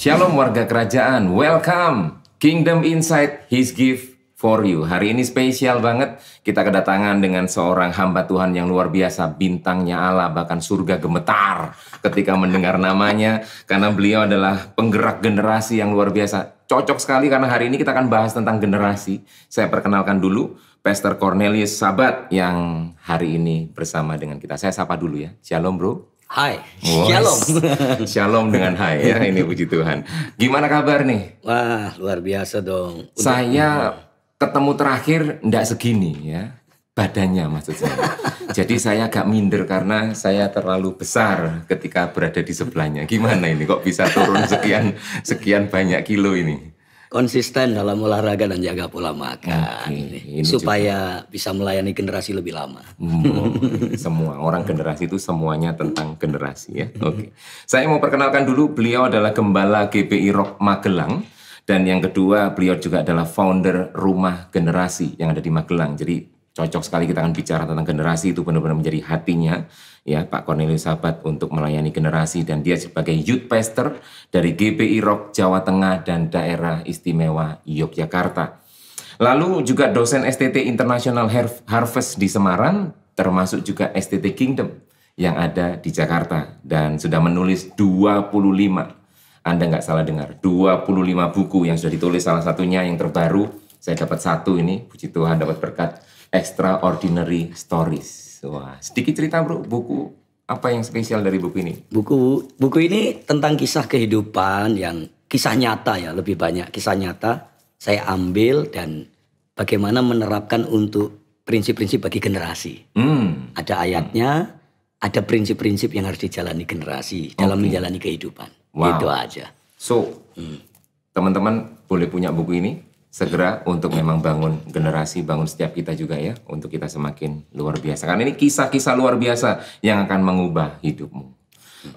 Shalom warga kerajaan, welcome Kingdom Insight, His Gift for You. Hari ini spesial banget, kita kedatangan dengan seorang hamba Tuhan yang luar biasa, bintangnya Allah, bahkan surga gemetar ketika mendengar namanya, karena beliau adalah penggerak generasi yang luar biasa. Cocok sekali karena hari ini kita akan bahas tentang generasi. Saya perkenalkan dulu, Pastor Cornelius Sabat yang hari ini bersama dengan kita. Saya sapa dulu ya. Shalom bro. Hai, shalom. shalom dengan hai ya ini puji Tuhan. Gimana kabar nih? Wah, luar biasa dong. Udah saya ketemu terakhir ndak segini ya. Badannya maksud saya. Jadi saya agak minder karena saya terlalu besar ketika berada di sebelahnya. Gimana ini kok bisa turun sekian sekian banyak kilo ini? konsisten dalam olahraga dan jaga pola makan okay, gitu ya. supaya juga. bisa melayani generasi lebih lama. Hmm, oh, semua orang generasi itu semuanya tentang generasi ya. Oke. Okay. Saya mau perkenalkan dulu beliau adalah gembala GPI Rock Magelang dan yang kedua beliau juga adalah founder Rumah Generasi yang ada di Magelang. Jadi cocok sekali kita akan bicara tentang generasi itu benar-benar menjadi hatinya ya Pak Cornelius Sabat untuk melayani generasi dan dia sebagai youth pastor dari GPI Rock Jawa Tengah dan daerah istimewa Yogyakarta. Lalu juga dosen STT International Harvest di Semarang termasuk juga STT Kingdom yang ada di Jakarta dan sudah menulis 25 anda nggak salah dengar 25 buku yang sudah ditulis salah satunya yang terbaru saya dapat satu ini puji Tuhan dapat berkat Extraordinary Stories. Wah, sedikit cerita bro, buku apa yang spesial dari buku ini? Buku buku ini tentang kisah kehidupan yang kisah nyata ya, lebih banyak kisah nyata saya ambil dan bagaimana menerapkan untuk prinsip-prinsip bagi generasi. Hmm. Ada ayatnya, hmm. ada prinsip-prinsip yang harus dijalani generasi okay. dalam menjalani kehidupan. Wow. Itu aja. So, hmm. teman-teman hmm. boleh punya buku ini segera untuk memang bangun generasi, bangun setiap kita juga ya, untuk kita semakin luar biasa. Karena ini kisah-kisah luar biasa yang akan mengubah hidupmu.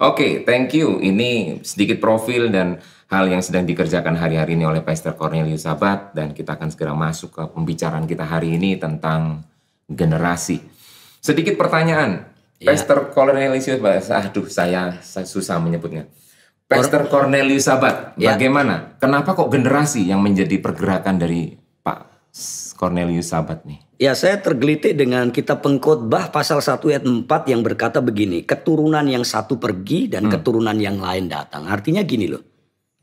Oke, okay, thank you. Ini sedikit profil dan hal yang sedang dikerjakan hari-hari ini oleh Pastor Cornelius Sabat dan kita akan segera masuk ke pembicaraan kita hari ini tentang generasi. Sedikit pertanyaan, ya. Pastor Cornelius Sabat, aduh saya, saya susah menyebutnya Pastor Cornelius Sabat, ya. bagaimana? Kenapa kok generasi yang menjadi pergerakan dari Pak Cornelius Sabat nih? Ya saya tergelitik dengan kita pengkhotbah pasal 1 ayat 4 yang berkata begini, keturunan yang satu pergi dan hmm. keturunan yang lain datang. Artinya gini loh.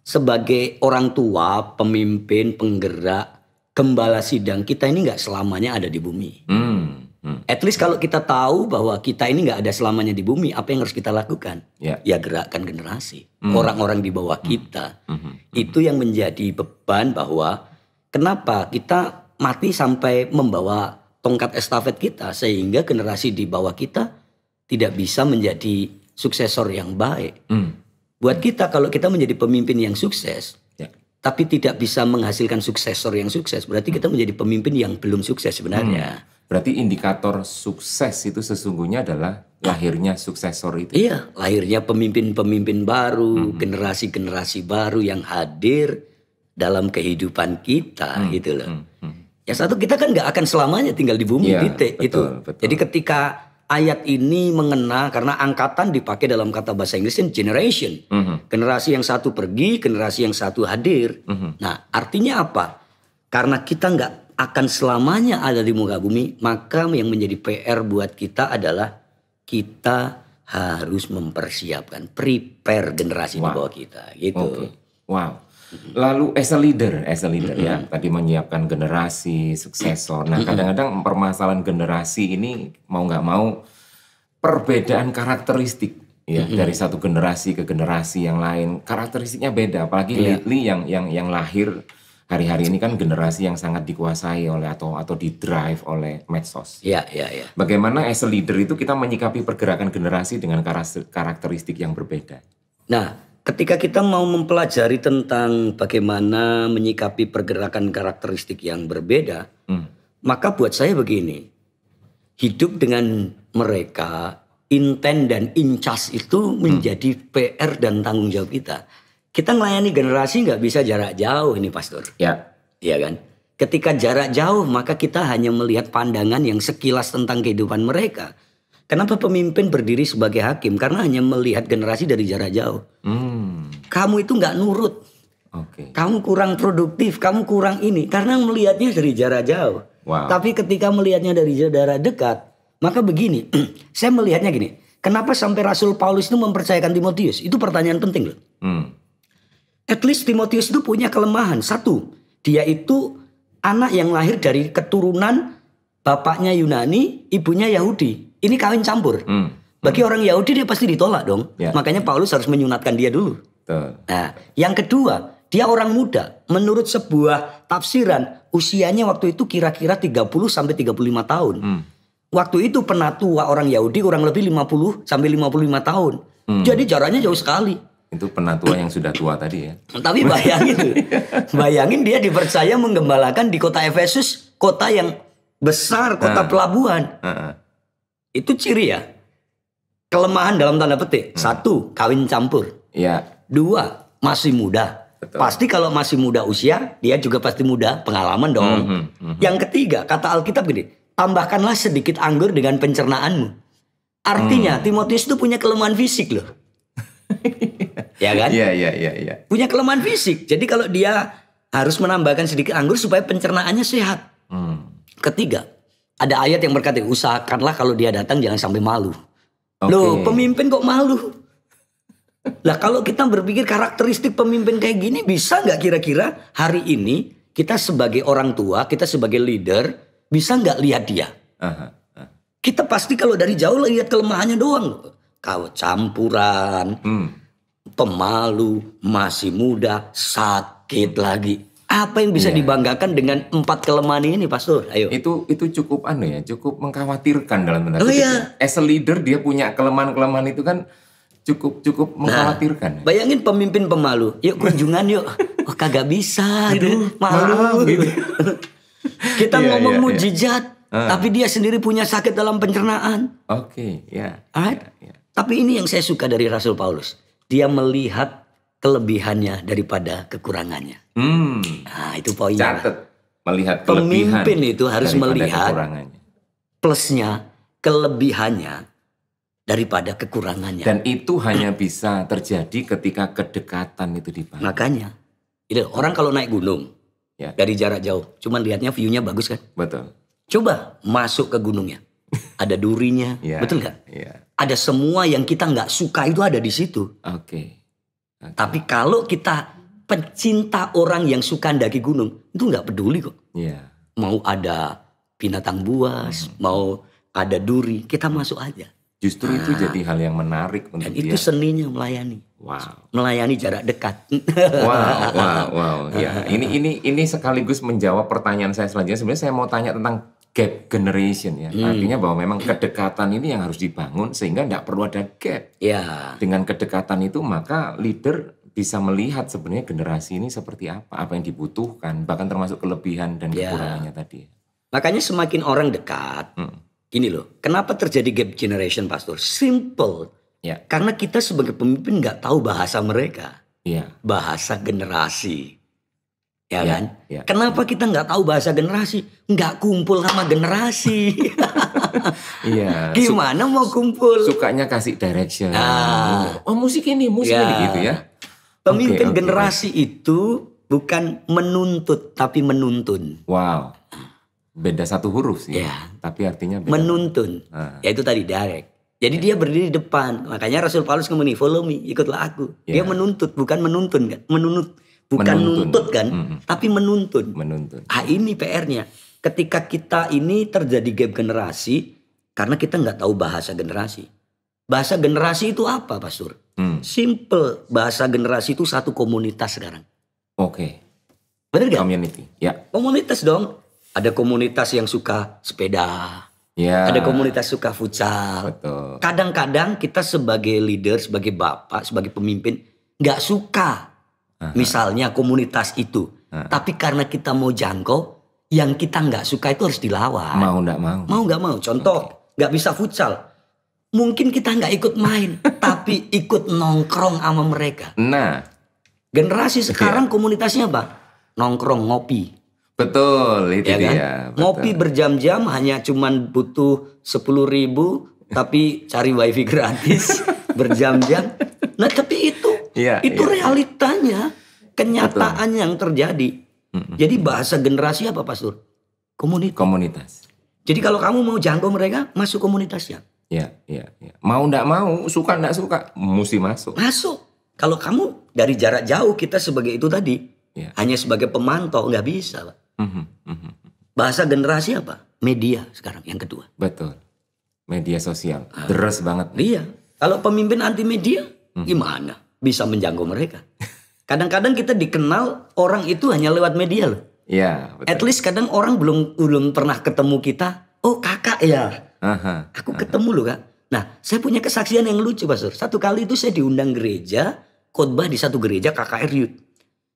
Sebagai orang tua, pemimpin, penggerak, gembala sidang kita ini nggak selamanya ada di bumi. Hmm. Hmm. At least kalau kita tahu bahwa kita ini nggak ada selamanya di bumi, apa yang harus kita lakukan? Yeah. Ya, ya gerakan generasi, orang hmm. orang-orang di bawah hmm. kita. Hmm. Itu yang menjadi beban bahwa kenapa kita mati sampai membawa tongkat estafet kita sehingga generasi di bawah kita tidak bisa menjadi suksesor yang baik. Hmm. Buat kita kalau kita menjadi pemimpin yang sukses, ya. tapi tidak bisa menghasilkan suksesor yang sukses, berarti kita menjadi pemimpin yang belum sukses sebenarnya. Hmm. Berarti indikator sukses itu sesungguhnya adalah ya. lahirnya suksesor itu. Iya, lahirnya pemimpin-pemimpin baru, hmm. generasi-generasi baru yang hadir dalam kehidupan kita mm -hmm. gitu loh. Mm -hmm. Yang satu kita kan nggak akan selamanya tinggal di bumi iya, gitu. Betul, itu. Betul. Jadi ketika ayat ini mengena karena angkatan dipakai dalam kata bahasa Inggris generation. -hmm. Generasi yang satu pergi, generasi yang satu hadir. -hmm. Nah, artinya apa? Karena kita nggak akan selamanya ada di muka bumi, maka yang menjadi PR buat kita adalah kita harus mempersiapkan, prepare generasi wow. di bawah kita, gitu. Okay. Wow. Lalu as a leader, as a leader mm -hmm. ya, tadi menyiapkan generasi, suksesor. Nah kadang-kadang permasalahan generasi ini mau nggak mau perbedaan karakteristik ya mm -hmm. dari satu generasi ke generasi yang lain karakteristiknya beda apalagi yeah. lately yang yang yang lahir hari-hari ini kan generasi yang sangat dikuasai oleh atau atau didrive oleh medsos. Iya, iya, iya. Bagaimana as a leader itu kita menyikapi pergerakan generasi dengan karakteristik yang berbeda? Nah, ketika kita mau mempelajari tentang bagaimana menyikapi pergerakan karakteristik yang berbeda, hmm. maka buat saya begini. Hidup dengan mereka intent dan incas itu hmm. menjadi hmm. PR dan tanggung jawab kita kita melayani generasi nggak bisa jarak jauh ini pastor. Ya. Iya kan? Ketika jarak jauh maka kita hanya melihat pandangan yang sekilas tentang kehidupan mereka. Kenapa pemimpin berdiri sebagai hakim? Karena hanya melihat generasi dari jarak jauh. Hmm. Kamu itu nggak nurut. Okay. Kamu kurang produktif, kamu kurang ini karena melihatnya dari jarak jauh. Wow. Tapi ketika melihatnya dari jarak dekat, maka begini, saya melihatnya gini. Kenapa sampai Rasul Paulus itu mempercayakan Timotius? Itu pertanyaan penting loh. Hmm. At least Timotius itu punya kelemahan. Satu, dia itu anak yang lahir dari keturunan bapaknya Yunani, ibunya Yahudi. Ini kawin campur. Hmm. Bagi hmm. orang Yahudi dia pasti ditolak dong. Yeah. Makanya Paulus harus menyunatkan dia dulu. Tuh. Nah, yang kedua, dia orang muda. Menurut sebuah tafsiran, usianya waktu itu kira-kira 30 sampai 35 tahun. Hmm. Waktu itu penatua orang Yahudi kurang lebih 50 sampai 55 tahun. Hmm. Jadi jaraknya jauh sekali. Itu penatua yang sudah tua tadi ya. Tapi bayangin, bayangin dia dipercaya menggembalakan di kota Efesus, kota yang besar, kota nah, pelabuhan. Uh, uh. Itu ciri ya. Kelemahan dalam tanda petik. Hmm. Satu, kawin campur. Ya. Dua, masih muda. Betul. Pasti kalau masih muda usia, dia juga pasti muda pengalaman dong. Hmm, -hmm, -hmm. hmm. Yang ketiga, kata Alkitab gini, tambahkanlah sedikit anggur dengan pencernaanmu. Artinya hmm. Timotius itu punya kelemahan fisik loh. ya kan? Iya, iya, iya, iya. Punya kelemahan fisik. Jadi kalau dia harus menambahkan sedikit anggur supaya pencernaannya sehat. Hmm. Ketiga, ada ayat yang berkata usahakanlah kalau dia datang jangan sampai malu. Okay. Loh, pemimpin kok malu? Lah kalau kita berpikir karakteristik pemimpin kayak gini bisa nggak kira-kira hari ini kita sebagai orang tua, kita sebagai leader bisa nggak lihat dia? Uh-huh. Kita pasti kalau dari jauh lihat kelemahannya doang. Kau campuran, hmm pemalu, masih muda, sakit lagi. Apa yang bisa yeah. dibanggakan dengan empat kelemahan ini, Pastor? Ayo. Itu itu cukup anu ya, cukup mengkhawatirkan dalam tanda Oh, iya. Ya. As a leader dia punya kelemahan-kelemahan itu kan cukup cukup nah, mengkhawatirkan. Nah, bayangin pemimpin pemalu, yuk kunjungan yuk. Oh kagak bisa, aduh, malu. Gitu. Kita yeah, ngomong yeah, iya. mujizat, yeah. tapi dia sendiri punya sakit dalam pencernaan. Oke, okay, ya. Yeah, right? yeah, yeah. Ya. Tapi ini yang saya suka dari Rasul Paulus dia melihat kelebihannya daripada kekurangannya. Hmm. Nah, itu poinnya. Catat melihat kelebihan. Pemimpin itu harus melihat plusnya, kelebihannya daripada kekurangannya. Dan itu hanya bisa terjadi ketika kedekatan itu dibangun. Makanya, itu orang kalau naik gunung ya. dari jarak jauh, cuman lihatnya view-nya bagus kan? Betul. Coba masuk ke gunungnya, ada durinya, ya, betul nggak? Ya ada semua yang kita nggak suka itu ada di situ. Oke. Okay. Okay. Tapi kalau kita pencinta orang yang suka daki gunung itu nggak peduli kok. Yeah. Mau ada binatang buas, -hmm. mau ada duri, kita masuk aja. Justru nah, itu ah. jadi hal yang menarik untuk dan dia. Itu seninya melayani. Wow. Melayani jarak dekat. wow, wow, wow. Ya, ini ini ini sekaligus menjawab pertanyaan saya selanjutnya. Sebenarnya saya mau tanya tentang gap generation ya. Hmm. Artinya bahwa memang kedekatan ini yang harus dibangun sehingga tidak perlu ada gap. Ya. Dengan kedekatan itu maka leader bisa melihat sebenarnya generasi ini seperti apa, apa yang dibutuhkan, bahkan termasuk kelebihan dan ya. kekurangannya tadi. Makanya semakin orang dekat, hmm. gini loh, kenapa terjadi gap generation, Pastor? Simple. Ya. Karena kita sebagai pemimpin nggak tahu bahasa mereka. Ya. Bahasa generasi ya, ya kan? Ya. Kenapa kita nggak tahu bahasa generasi? Nggak kumpul sama generasi. iya. Gimana mau kumpul? Sukanya kasih direction. Nah. Oh musik ini, musik ya. ini gitu ya. Pemimpin okay, okay. generasi itu bukan menuntut tapi menuntun. Wow. Beda satu huruf sih. Ya. Tapi artinya beda. Menuntun. Ah. Yaitu tadi direct. Jadi ya. dia berdiri di depan. Makanya Rasul Paulus ngomong follow me, ikutlah aku. Ya. Dia menuntut bukan menuntun kan. Menuntut bukan menuntun. nuntut kan, -hmm. tapi menuntun. Menuntun. Ah ini PR-nya. Ketika kita ini terjadi gap generasi, karena kita nggak tahu bahasa generasi. Bahasa generasi itu apa, Sur? Hmm. Simple, bahasa generasi itu satu komunitas sekarang. Oke. Okay. Bener gak? Community, ya. Yeah. Komunitas dong. Ada komunitas yang suka sepeda. Ya. Ada komunitas suka futsal. Kadang-kadang kita sebagai leader, sebagai bapak, sebagai pemimpin, nggak suka Aha. misalnya komunitas itu. Aha. Tapi karena kita mau jangkau, yang kita nggak suka itu harus dilawan. Mau nggak mau. Mau nggak mau. Contoh nggak okay. bisa futsal, mungkin kita nggak ikut main, tapi ikut nongkrong sama mereka. Nah, generasi sekarang iya. komunitasnya apa? Nongkrong ngopi. Betul, itu ya kan? Betul. Ngopi berjam-jam hanya cuman butuh sepuluh ribu, tapi cari wifi gratis berjam-jam. Nah, tapi itu Iya, itu iya. realitanya, kenyataan Betul. yang terjadi. Jadi bahasa generasi apa Pak Sur? Komunitas. Komunitas. Jadi kalau kamu mau jangkau mereka, masuk komunitasnya. Ya, iya. ya. Mau ndak mau, suka ndak suka, mesti masuk. Masuk. Kalau kamu dari jarak jauh kita sebagai itu tadi, ya. hanya sebagai pemantau nggak bisa, Pak. Mm-hmm, mm-hmm. Bahasa generasi apa? Media sekarang yang kedua. Betul. Media sosial. Ah. deras banget. Iya. Kalau pemimpin anti media, mm-hmm. gimana? bisa menjangkau mereka. Kadang-kadang kita dikenal orang itu hanya lewat media loh. Iya. At least kadang orang belum belum pernah ketemu kita. Oh kakak ya. Aha, Aku aha. ketemu loh kak. Nah saya punya kesaksian yang lucu Pak Sur. Satu kali itu saya diundang gereja. Khotbah di satu gereja kakak Youth.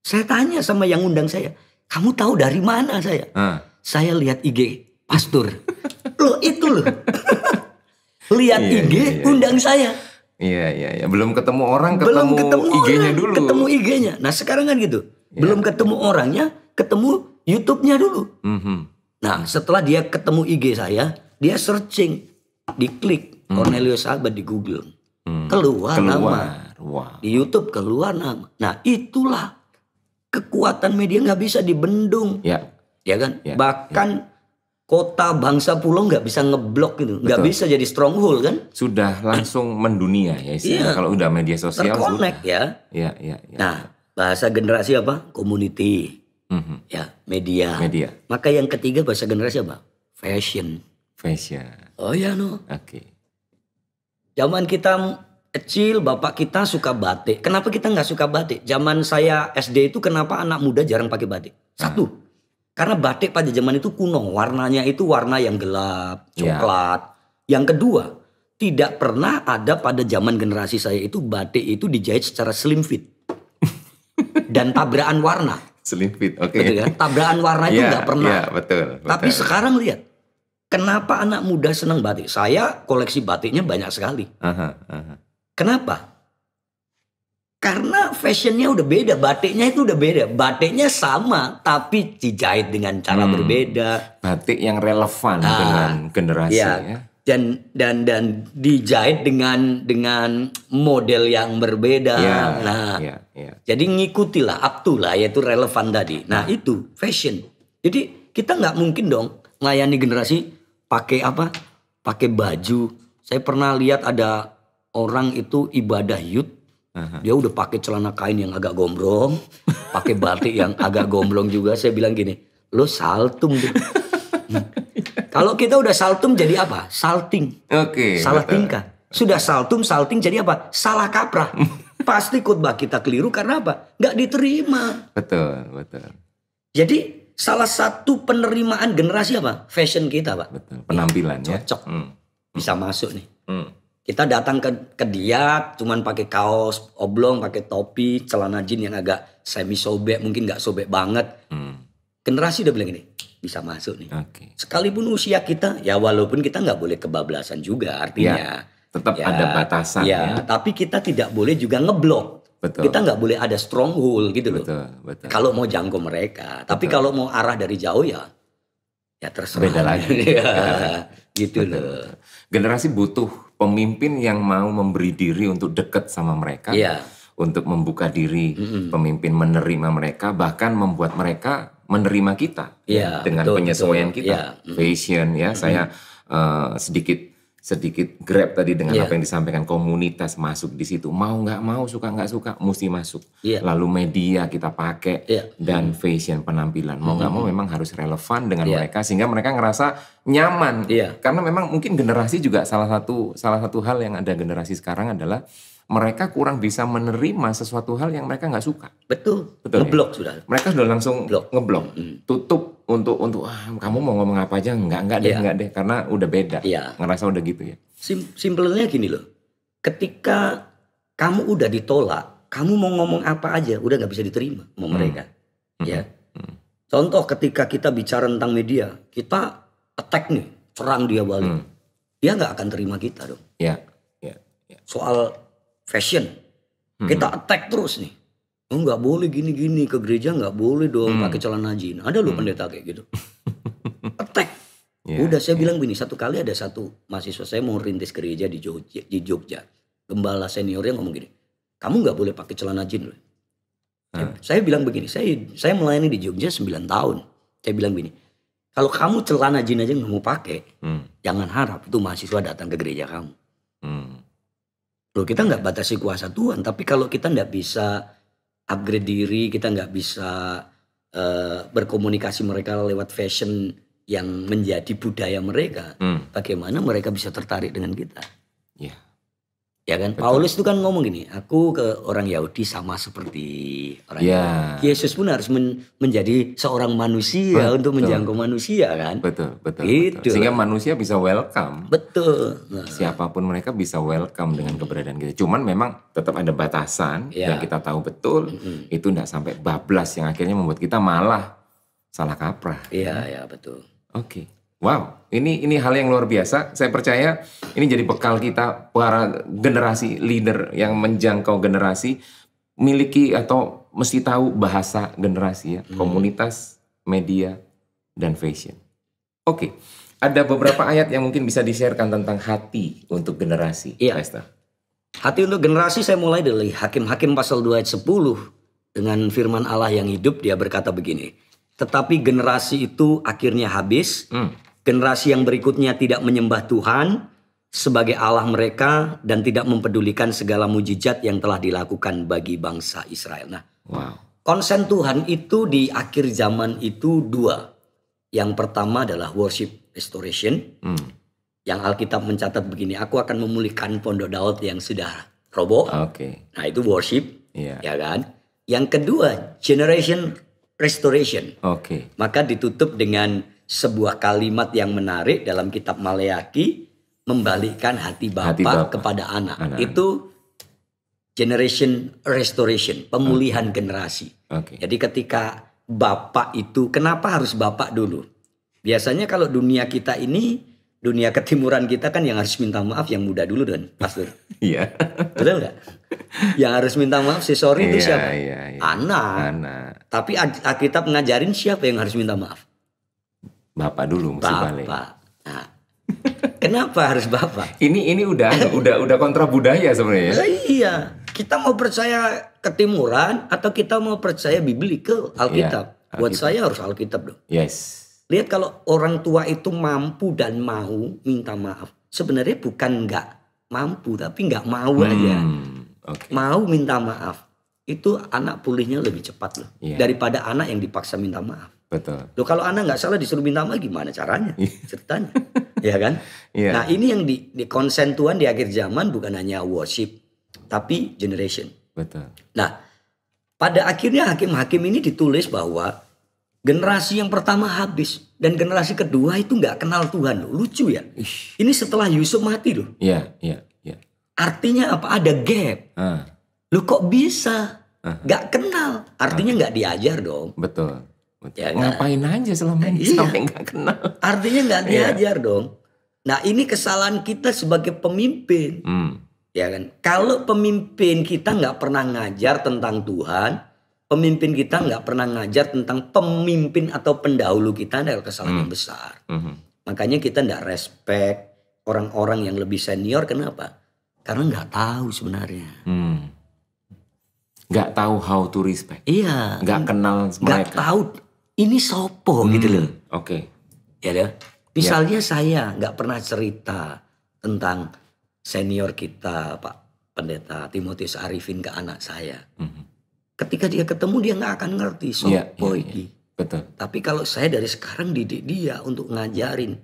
Saya tanya sama yang undang saya. Kamu tahu dari mana saya? Ah. Saya lihat IG pastor. loh itu loh. lihat iya, IG iya, iya, iya. undang saya. Iya iya iya. Belum ketemu orang, ketemu, Belum ketemu IG-nya dulu. Ketemu IG-nya. Nah sekarang kan gitu. Ya. Belum ketemu orangnya, ketemu YouTube-nya dulu. Mm -hmm. Nah setelah dia ketemu IG saya, dia searching, diklik mm. Cornelius Alba di Google, mm. keluar, keluar nama. Wow. Di YouTube keluar nama. Nah itulah kekuatan media nggak bisa dibendung. Ya. Ya kan. Ya. Bahkan ya kota bangsa pulau nggak bisa ngeblok gitu nggak bisa jadi stronghold kan sudah langsung mendunia ya istilahnya yeah. kalau udah media sosial terkonek ya. ya ya ya nah bahasa generasi apa community mm-hmm. ya media media maka yang ketiga bahasa generasi apa fashion fashion oh ya no oke okay. zaman kita kecil bapak kita suka batik kenapa kita nggak suka batik zaman saya SD itu kenapa anak muda jarang pakai batik satu ah karena batik pada zaman itu kuno, warnanya itu warna yang gelap, ya. coklat. Yeah. Yang kedua, tidak pernah ada pada zaman generasi saya itu batik itu dijahit secara slim fit. Dan tabrakan warna. Slim fit, oke. Okay. kan? Tabrakan warna itu iya, nggak yeah, pernah. Yeah, betul, betul. Tapi sekarang lihat, kenapa anak muda senang batik? Saya koleksi batiknya banyak sekali. uh -huh. Kenapa? Karena fashionnya udah beda, batiknya itu udah beda. Batiknya sama, tapi dijahit dengan cara hmm. berbeda. Batik yang relevan nah, dengan generasi ya. ya. Dan dan dan dijahit dengan dengan model yang berbeda. Ya, nah, ya, ya. jadi ngikutilah, up to lah, yaitu relevan tadi. Nah hmm. itu fashion. Jadi kita nggak mungkin dong melayani generasi pakai apa? Pakai baju. Saya pernah lihat ada orang itu ibadah yud dia udah pakai celana kain yang agak gombrong, pakai batik yang agak gombrong juga. Saya bilang gini, lo saltum tuh. Kalau kita udah saltum jadi apa? Salting. Oke. Okay, Salah betul. tingkah. Sudah saltum, salting jadi apa? Salah kaprah. Pasti khotbah kita keliru karena apa? Gak diterima. Betul, betul. Jadi salah satu penerimaan generasi apa? Fashion kita, Pak. Betul. Penampilan Cocok. Hmm. Bisa masuk nih. Hmm kita datang ke ke dia cuman pakai kaos oblong pakai topi celana jin yang agak semi sobek mungkin nggak sobek banget hmm. generasi udah bilang ini bisa masuk nih okay. sekalipun usia kita ya walaupun kita nggak boleh kebablasan juga artinya ya, tetap ya, ada batasan ya, ya tapi kita tidak boleh juga ngeblok Betul. Kita nggak boleh ada stronghold gitu loh. Betul, betul. Kalau mau jangkau mereka, betul. tapi kalau mau arah dari jauh ya, ya terserah. Beda lagi. ya, gitu betul, loh. Generasi butuh pemimpin yang mau memberi diri untuk dekat sama mereka, yeah. untuk membuka diri, mm-hmm. pemimpin menerima mereka, bahkan membuat mereka menerima kita yeah, dengan betul, penyesuaian betul. kita, yeah. fashion ya, mm-hmm. saya uh, sedikit sedikit grab tadi dengan yeah. apa yang disampaikan komunitas masuk di situ mau nggak mau suka nggak suka mesti masuk yeah. lalu media kita pakai yeah. dan fashion penampilan mau nggak mm -hmm. mau memang harus relevan dengan yeah. mereka sehingga mereka ngerasa nyaman yeah. karena memang mungkin generasi juga salah satu salah satu hal yang ada generasi sekarang adalah mereka kurang bisa menerima sesuatu hal yang mereka nggak suka. Betul. Betul. Ya? Ngeblok ya? sudah. Mereka sudah langsung Blok. ngeblok, mm. tutup untuk untuk ah kamu mau ngomong apa aja nggak nggak deh yeah. nggak deh karena udah beda. Yeah. Ngerasa udah gitu ya. Sim simpelnya gini loh. Ketika kamu udah ditolak, kamu mau ngomong apa aja udah nggak bisa diterima mau hmm. mereka. Mm. Ya. Mm. Contoh ketika kita bicara tentang media, kita attack nih, serang dia balik. Mm. Dia nggak akan terima kita dong. Ya. Yeah. Yeah. Yeah. Soal fashion. Hmm. Kita attack terus nih. Oh nggak boleh gini-gini ke gereja nggak boleh dong hmm. pakai celana jeans. Ada lu hmm. pendeta kayak gitu. attack. Yeah, Udah saya yeah. bilang gini satu kali ada satu mahasiswa saya mau rintis gereja di Jogja, di Jogja. Gembala seniornya ngomong gini, kamu nggak boleh pakai celana jeans. loh. Hmm. Saya, bilang begini, saya saya melayani di Jogja 9 tahun. Saya bilang gini. kalau kamu celana jin aja nggak mau pakai, hmm. jangan harap itu mahasiswa datang ke gereja kamu. Hmm. Loh kita nggak batasi kuasa Tuhan, tapi kalau kita nggak bisa upgrade diri, kita nggak bisa uh, berkomunikasi mereka lewat fashion yang menjadi budaya mereka, hmm. bagaimana mereka bisa tertarik dengan kita? Yeah. Ya kan, Betul. Paulus itu kan ngomong gini, aku ke orang Yahudi sama seperti orang ya. Yahudi. Yesus pun harus men menjadi seorang manusia betul. untuk menjangkau manusia kan. Betul, betul, gitu. Kan? Sehingga manusia bisa welcome. Betul. Nah. Siapapun mereka bisa welcome dengan keberadaan kita. Cuman memang tetap ada batasan ya. yang kita tahu betul, mm -hmm. itu tidak sampai bablas yang akhirnya membuat kita malah salah kaprah. Iya, iya betul. Oke. Okay. Wow, ini ini hal yang luar biasa. Saya percaya ini jadi bekal kita para generasi leader yang menjangkau generasi miliki atau mesti tahu bahasa generasi ya, hmm. komunitas, media dan fashion. Oke. Okay. Ada beberapa ayat yang mungkin bisa di tentang hati untuk generasi. Iya. Hati untuk generasi saya mulai dari Hakim-hakim pasal 2 ayat 10 dengan firman Allah yang hidup dia berkata begini. Tetapi generasi itu akhirnya habis. Hmm Generasi yang berikutnya tidak menyembah Tuhan sebagai Allah mereka dan tidak mempedulikan segala mujizat yang telah dilakukan bagi bangsa Israel. Nah, wow. konsen Tuhan itu di akhir zaman itu dua. Yang pertama adalah worship restoration. Hmm. Yang Alkitab mencatat begini, aku akan memulihkan pondok Daud yang sudah roboh. Oke. Okay. Nah, itu worship, yeah. ya kan? Yang kedua, generation restoration. Oke. Okay. Maka ditutup dengan sebuah kalimat yang menarik dalam kitab Maleaki membalikkan hati bapak, hati bapak. kepada anak. anak. Itu generation restoration, pemulihan okay. generasi. Okay. Jadi ketika bapak itu kenapa harus bapak dulu? Biasanya kalau dunia kita ini dunia ketimuran kita kan yang harus minta maaf yang muda dulu dan Pastor. Iya. Betul nggak? Yang harus minta maaf si sorry itu iya, siapa? Yeah, yeah. Anak. Anak. Tapi Alkitab ngajarin siapa yang harus minta maaf? Bapak dulu balik. Bapak. Nah, kenapa harus bapak? Ini ini udah udah udah kontra budaya sebenarnya. Nah, iya, kita mau percaya ketimuran atau kita mau percaya biblical Alkitab. Ya, Alkitab. Buat saya harus Alkitab dong. Yes. Lihat kalau orang tua itu mampu dan mau minta maaf. Sebenarnya bukan nggak mampu tapi nggak mau hmm, aja. Okay. Mau minta maaf itu anak pulihnya lebih cepat loh yeah. daripada anak yang dipaksa minta maaf. Betul. Loh kalau Anda nggak salah disuruh minta maaf gimana caranya? Iya. Ceritanya. ya kan? Yeah. Nah ini yang di, di konsen Tuhan di akhir zaman bukan hanya worship. Tapi generation. Betul. Nah pada akhirnya hakim-hakim ini ditulis bahwa generasi yang pertama habis dan generasi kedua itu nggak kenal Tuhan loh. Lucu ya. Ish. Ini setelah Yusuf mati loh. Iya, yeah, iya, yeah, Artinya apa? Ada gap. Uh. Ah. Lu kok bisa? Uh ah. Gak kenal. Artinya ah. nggak uh gak diajar dong. Betul. Ya, Ngapain gak, aja selama ini iya. sampai nggak kenal. Artinya nggak iya. diajar iya. dong. Nah ini kesalahan kita sebagai pemimpin. Hmm. Ya kan. Kalau pemimpin kita nggak pernah ngajar tentang Tuhan, pemimpin kita nggak pernah ngajar tentang pemimpin atau pendahulu kita adalah kesalahan hmm. yang besar. Hmm. Makanya kita nggak respect orang-orang yang lebih senior. Kenapa? Karena nggak tahu sebenarnya. Hmm nggak tahu how to respect. Iya. Nggak kenal mereka. Nggak tahu ini sopo hmm. gitu loh. Oke. Okay. Ya deh. Ya. Misalnya ya. saya nggak pernah cerita tentang senior kita Pak Pendeta Timotius Arifin ke anak saya. Hmm. Ketika dia ketemu dia nggak akan ngerti iya, iya, sopo ya, ya, ini. Betul. Tapi kalau saya dari sekarang didik dia untuk ngajarin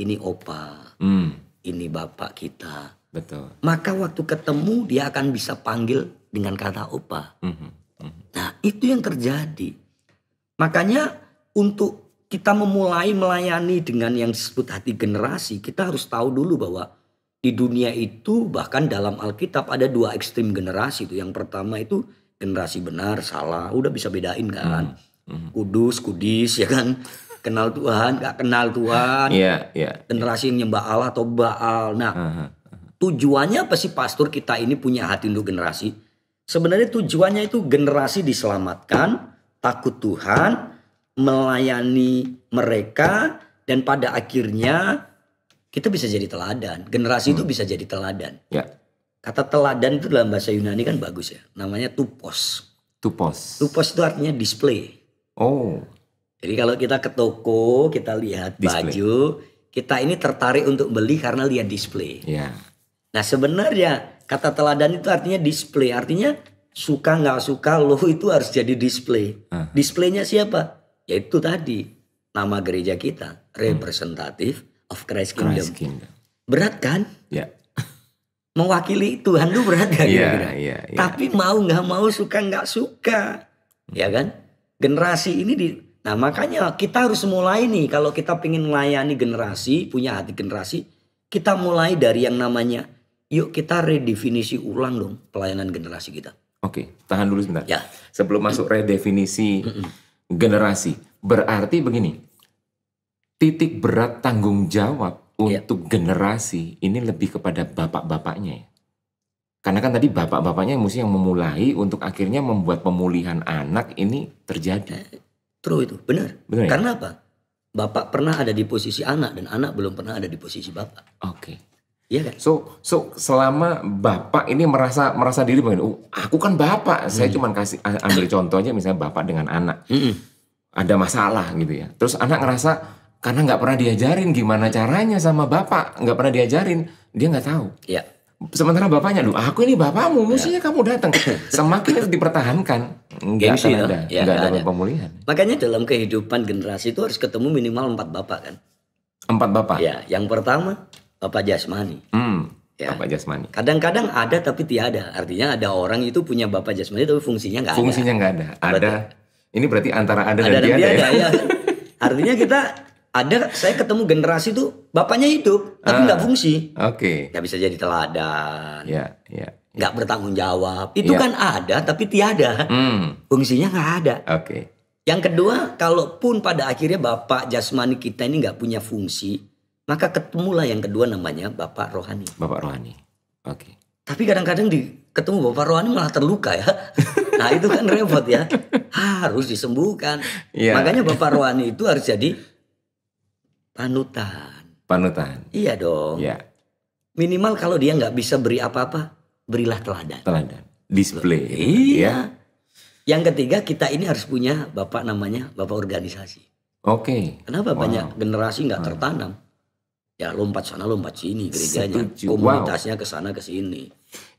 ini opa, hmm. ini bapak kita. Betul. Maka waktu ketemu dia akan bisa panggil dengan kata opa. Hmm. Hmm. hmm. Nah itu yang terjadi Makanya untuk kita memulai melayani dengan yang disebut hati generasi, kita harus tahu dulu bahwa di dunia itu bahkan dalam Alkitab ada dua ekstrim generasi itu. Yang pertama itu generasi benar, salah, udah bisa bedain kan. Hmm. hmm. Kudus, kudis ya kan. Kenal Tuhan, gak kenal Tuhan. yeah, yeah, generasi yang nyembah Allah atau Baal. Nah, uh -huh. tujuannya apa sih pastor kita ini punya hati untuk generasi? Sebenarnya tujuannya itu generasi diselamatkan takut Tuhan, melayani mereka dan pada akhirnya kita bisa jadi teladan. Generasi hmm. itu bisa jadi teladan. Ya. Kata teladan itu dalam bahasa Yunani kan bagus ya. Namanya tupos. Tupos. Tupos itu artinya display. Oh. Jadi kalau kita ke toko, kita lihat display. baju, kita ini tertarik untuk beli karena lihat display. Ya. Nah, sebenarnya kata teladan itu artinya display, artinya suka nggak suka lo itu harus jadi display. Uh -huh. Displaynya siapa? Ya itu tadi nama gereja kita, representatif hmm. of Christ Kingdom. Christ Kingdom. Berat kan? Ya. Mewakili Tuhan tuh berat kan? Iya, yeah, iya. Tapi mau nggak mau suka nggak suka, ya kan? Generasi ini di Nah makanya kita harus mulai nih kalau kita pengen melayani generasi, punya hati generasi, kita mulai dari yang namanya yuk kita redefinisi ulang dong pelayanan generasi kita. Oke, okay, tahan dulu sebentar. Ya. Sebelum masuk redefinisi generasi, berarti begini, titik berat tanggung jawab ya. untuk generasi ini lebih kepada bapak-bapaknya ya. Karena kan tadi bapak-bapaknya yang mesti yang memulai untuk akhirnya membuat pemulihan anak ini terjadi. Eh, true itu, benar. benar ya? Karena apa? Bapak pernah ada di posisi anak dan anak belum pernah ada di posisi bapak. Oke. Okay. Iya kan? So, so selama bapak ini merasa merasa diri begini, oh, aku kan bapak, hmm. saya cuma kasih ambil contohnya misalnya bapak dengan anak hmm. ada masalah gitu ya. Terus anak ngerasa karena nggak pernah diajarin gimana caranya sama bapak, nggak pernah diajarin, dia nggak tahu. Iya. Sementara bapaknya dulu, aku ini bapakmu, iya. mestinya kamu datang. Semakin itu dipertahankan, nggak ya, ada, ya, ada, ada pemulihan. Makanya dalam kehidupan generasi itu harus ketemu minimal empat bapak kan? Empat bapak. Ya, yang pertama Bapak jasmani. Hmm. Ya. Bapak jasmani. Kadang-kadang ada tapi tiada. Artinya ada orang itu punya bapak jasmani tapi fungsinya nggak ada. Fungsinya nggak ada. Ada. ada. ini berarti antara ada, ada dan, dan tiada, ada, ya. ya. Artinya kita ada saya ketemu generasi itu bapaknya hidup tapi ah. nggak ah, fungsi. Oke. Okay. Gak bisa jadi teladan. Ya, ya. Nggak bertanggung jawab. Itu ya. kan ada tapi tiada. Hmm. Fungsinya nggak ada. Oke. Okay. Yang kedua, kalaupun pada akhirnya bapak jasmani kita ini nggak punya fungsi, maka ketemulah yang kedua namanya Bapak Rohani. Bapak Rohani. Oke. Okay. Tapi kadang-kadang di ketemu Bapak Rohani malah terluka ya. Nah, itu kan repot ya. Harus disembuhkan. Yeah. Makanya Bapak Rohani itu harus jadi panutan. Panutan. Iya dong. Iya. Yeah. Minimal kalau dia nggak bisa beri apa-apa, berilah teladan. Teladan. Display. Iya. iya. Yang ketiga kita ini harus punya bapak namanya bapak organisasi. Oke. Okay. Kenapa wow. banyak generasi nggak tertanam? ya lompat sana lompat sini gerejanya Setuju. komunitasnya wow. ke sana ke sini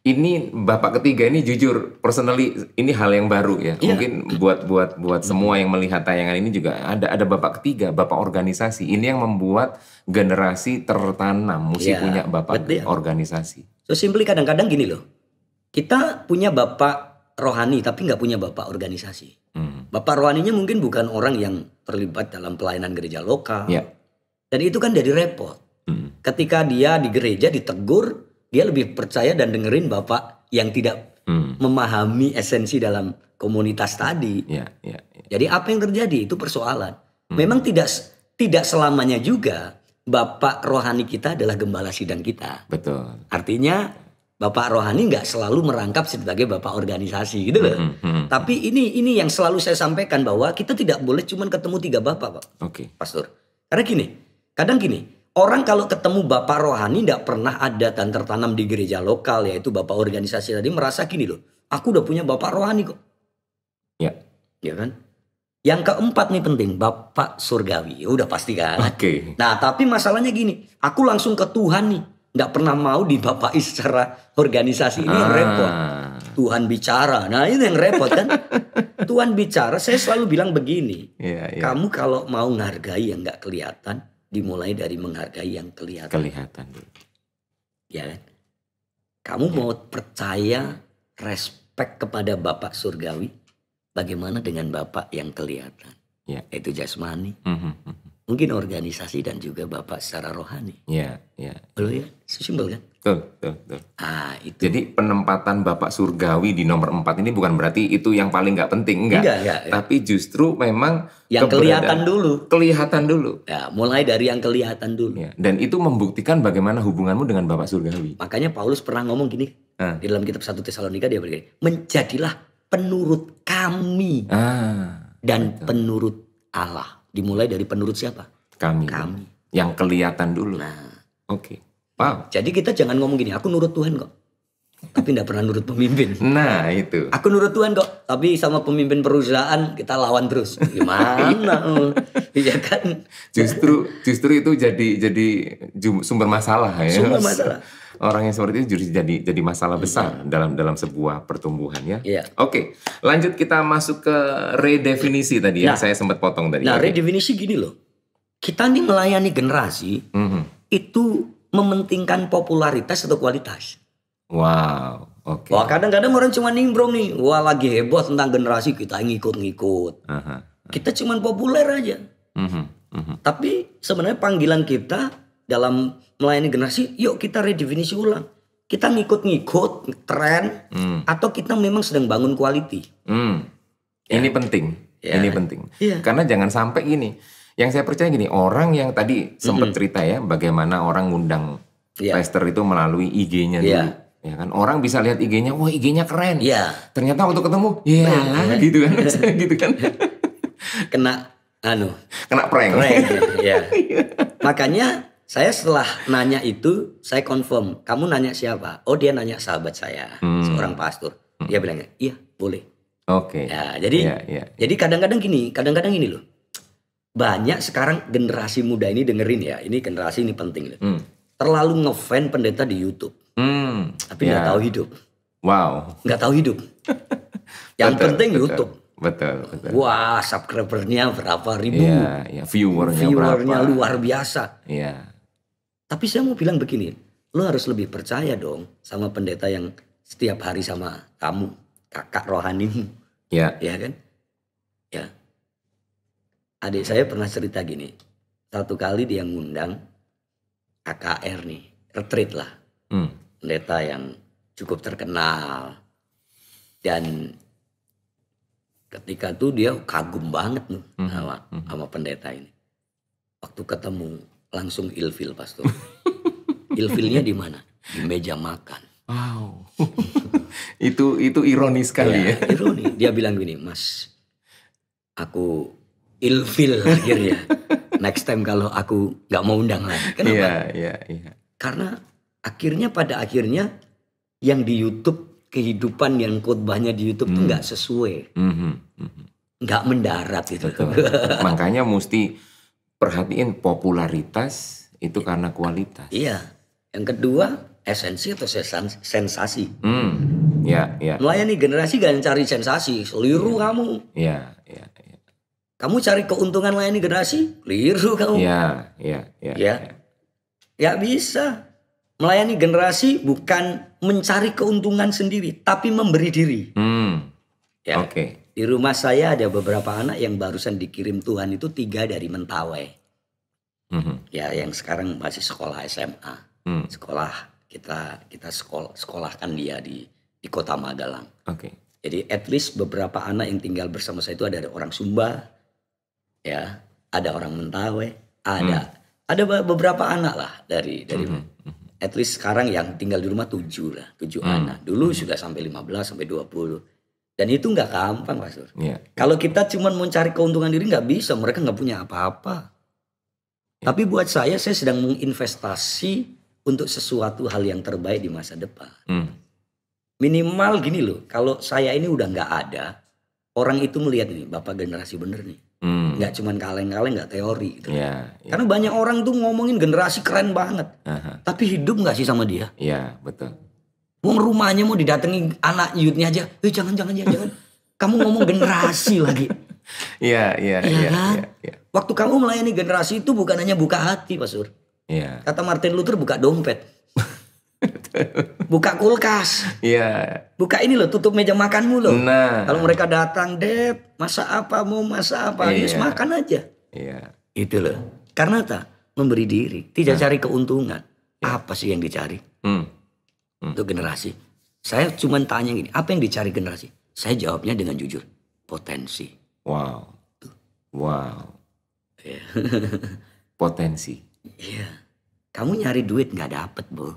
ini bapak ketiga ini jujur personally ini hal yang baru ya yeah. mungkin buat buat buat hmm. semua yang melihat tayangan ini juga ada ada bapak ketiga bapak organisasi ini yang membuat generasi tertanam mesti yeah. punya bapak Betul. Iya. organisasi so simply kadang-kadang gini loh kita punya bapak rohani tapi nggak punya bapak organisasi hmm. bapak rohaninya mungkin bukan orang yang terlibat dalam pelayanan gereja lokal yeah. dan itu kan dari repot Hmm. Ketika dia di gereja ditegur, dia lebih percaya dan dengerin bapak yang tidak hmm. memahami esensi dalam komunitas tadi. Yeah, yeah, yeah. Jadi apa yang terjadi itu persoalan. Hmm. Memang tidak tidak selamanya juga bapak rohani kita adalah gembala sidang kita. Betul. Artinya bapak rohani nggak selalu merangkap sebagai bapak organisasi gitu loh. Hmm, hmm, hmm. Tapi ini ini yang selalu saya sampaikan bahwa kita tidak boleh cuma ketemu tiga bapak, Pak. Oke. Okay. Pastor. Karena gini, kadang gini, Orang kalau ketemu bapak rohani tidak pernah ada dan tertanam di gereja lokal yaitu bapak organisasi tadi merasa gini loh, aku udah punya bapak rohani kok. Ya, ya kan? Yang keempat nih penting, Bapak surgawi. Ya udah pasti kan? Oke. Okay. Nah, tapi masalahnya gini, aku langsung ke Tuhan nih. Nggak pernah mau di bapak secara organisasi. Ini ah. yang repot. Ah. Tuhan bicara. Nah, ini yang repot kan? Tuhan bicara, saya selalu bilang begini. Yeah, yeah. Kamu kalau mau menghargai yang nggak kelihatan, dimulai dari menghargai yang kelihatan. Kelihatan Ya kan? Kamu ya. mau percaya respect kepada Bapak surgawi, bagaimana dengan Bapak yang kelihatan? Ya. itu jasmani. Mm -hmm mungkin organisasi dan juga bapak secara rohani. Iya, iya. Kalau ya, sesimpel kan? Tuh, Tuh, tuh, Ah, itu. Jadi penempatan bapak surgawi di nomor empat ini bukan berarti itu yang paling nggak penting, enggak. Enggak, enggak. Tapi justru memang yang kelihatan dulu. Kelihatan dulu. Ya, mulai dari yang kelihatan dulu. Ya, dan itu membuktikan bagaimana hubunganmu dengan bapak surgawi. Makanya Paulus pernah ngomong gini, ah. di dalam kitab Satu Tesalonika dia berkata, "Menjadilah penurut kami." Ah, dan betul. penurut Allah dimulai dari penurut siapa? Kami. Kami. Yang kelihatan dulu. Nah. Oke. Okay. Wow. Jadi kita jangan ngomong gini, aku nurut Tuhan kok. Tapi tidak pernah nurut pemimpin. Nah itu. Aku nurut Tuhan kok, tapi sama pemimpin perusahaan kita lawan terus. Gimana? Iya. iya kan? Justru justru itu jadi jadi sumber masalah ya. Sumber masalah orang yang seperti itu jadi jadi masalah hmm. besar hmm. dalam dalam sebuah pertumbuhan ya. Yeah. Oke, okay. lanjut kita masuk ke redefinisi tadi ya. nah, saya sempat potong tadi. Nah, okay. redefinisi gini loh. Kita nih melayani generasi mm -hmm. itu mementingkan popularitas atau kualitas. Wow. Okay. Wah kadang-kadang orang cuma nimbrong nih, wah lagi heboh tentang generasi kita ngikut-ngikut. Uh -huh. Kita cuma populer aja. Uh -huh. Uh -huh. Tapi sebenarnya panggilan kita dalam melayani generasi, yuk kita redefinisi ulang. Kita ngikut-ngikut tren hmm. atau kita memang sedang bangun quality. Hmm. Ya. Ini penting. Ya. Ini penting. Ya. Karena jangan sampai ini. Yang saya percaya gini, orang yang tadi sempat -hmm. cerita ya bagaimana orang ngundang ya. pastor itu melalui IG-nya ya. dulu. Iya. Ya kan orang bisa lihat IG-nya, wah IG-nya keren. Iya. Ternyata waktu ketemu, iya yeah, gitu kan, gitu kan. Kena anu, kena prank. prank ya. Makanya saya setelah nanya itu, saya confirm. Kamu nanya siapa? Oh dia nanya sahabat saya, hmm. seorang pastor. Dia hmm. bilang, iya boleh. Oke. Okay. Ya, jadi, yeah, yeah. jadi kadang-kadang gini, kadang-kadang ini loh. Banyak sekarang generasi muda ini dengerin ya, ini generasi ini penting. Loh. Hmm. Terlalu ngefan pendeta di YouTube, hmm. tapi nggak yeah. tahu hidup. Wow. Nggak tahu hidup. Yang betul, penting betul. YouTube. Betul, betul. Wah, subscribernya berapa ribu? yeah, yeah. viewernya, viewernya berapa? luar biasa. Iya. Yeah. Tapi saya mau bilang begini, lo harus lebih percaya dong sama pendeta yang setiap hari sama kamu, kakak rohanimu. Ya. Ya kan? Ya. Adik saya pernah cerita gini, satu kali dia ngundang AKR nih, retreat lah. Hmm. Pendeta yang cukup terkenal. Dan ketika itu dia kagum banget nih hmm. sama, hmm. sama pendeta ini. Waktu ketemu langsung ilfil pastor. Ilfilnya di mana? Di meja makan. Wow. itu itu ironi sekali iya, ya, ya. Ironi. Dia bilang gini, Mas, aku ilfil akhirnya. Next time kalau aku nggak mau undang lagi. Kenapa? Iya, iya, iya. Karena akhirnya pada akhirnya yang di YouTube kehidupan yang khotbahnya di YouTube hmm. tuh nggak sesuai, mhm, mhm. nggak -hmm. mendarat gitu. Betul. Makanya mesti perhatiin popularitas itu karena kualitas. Iya. Yang kedua esensi atau sensasi. Hmm. Ya, ya. Melayani generasi gak cari sensasi, seliru ya. kamu. Iya, iya, ya. Kamu cari keuntungan melayani generasi, Liru kamu. Iya, iya, iya. Ya. Iya. Ya bisa. Melayani generasi bukan mencari keuntungan sendiri, tapi memberi diri. Hmm. Ya. Oke. Okay. Di rumah saya ada beberapa anak yang barusan dikirim Tuhan itu tiga dari Mentawai. Mm -hmm. Ya yang sekarang masih sekolah SMA. Mm. Sekolah kita kita sekolah, sekolahkan dia di di Kota Magelang. Oke. Okay. Jadi at least beberapa anak yang tinggal bersama saya itu ada, orang Sumba, ya, ada orang Mentawai, ada mm. ada beberapa anak lah dari dari hmm, hmm. at least sekarang yang tinggal di rumah tujuh lah, tujuh hmm. anak. Dulu hmm. sudah sampai belas sampai dua puluh. Dan itu nggak gampang, Pak Sur. Yeah. Kalau kita cuma mencari keuntungan diri nggak bisa, mereka nggak punya apa-apa. Yeah. Tapi buat saya, saya sedang menginvestasi untuk sesuatu hal yang terbaik di masa depan. Mm. Minimal gini loh, kalau saya ini udah nggak ada, orang itu melihat nih, bapak generasi bener nih. Hmm. Nggak mm. cuma kaleng-kaleng, nggak teori. Gitu. Yeah, yeah. Karena banyak orang tuh ngomongin generasi keren banget, uh -huh. tapi hidup nggak sih sama dia? Iya, yeah, betul Wong rumahnya mau didatangi anak yudnya aja. Eh jangan jangan jangan. jangan. Kamu ngomong generasi lagi. Iya iya iya, iya, kan? iya iya. Waktu kamu melayani generasi itu bukan hanya buka hati, Pak Sur. Iya. Kata Martin Luther buka dompet. buka kulkas. Iya. Buka ini loh, tutup meja makanmu loh. Nah. Kalau mereka datang, Dep, masa apa mau masa apa? Iya. makan aja. Iya. Itu loh. Karena tak memberi diri, tidak nah. cari keuntungan. Apa sih yang dicari? Hmm hmm. untuk generasi. Saya cuma tanya gini, apa yang dicari generasi? Saya jawabnya dengan jujur, potensi. Wow. Tuh. Wow. Yeah. potensi. Iya. Yeah. Kamu nyari duit nggak dapet, Bu.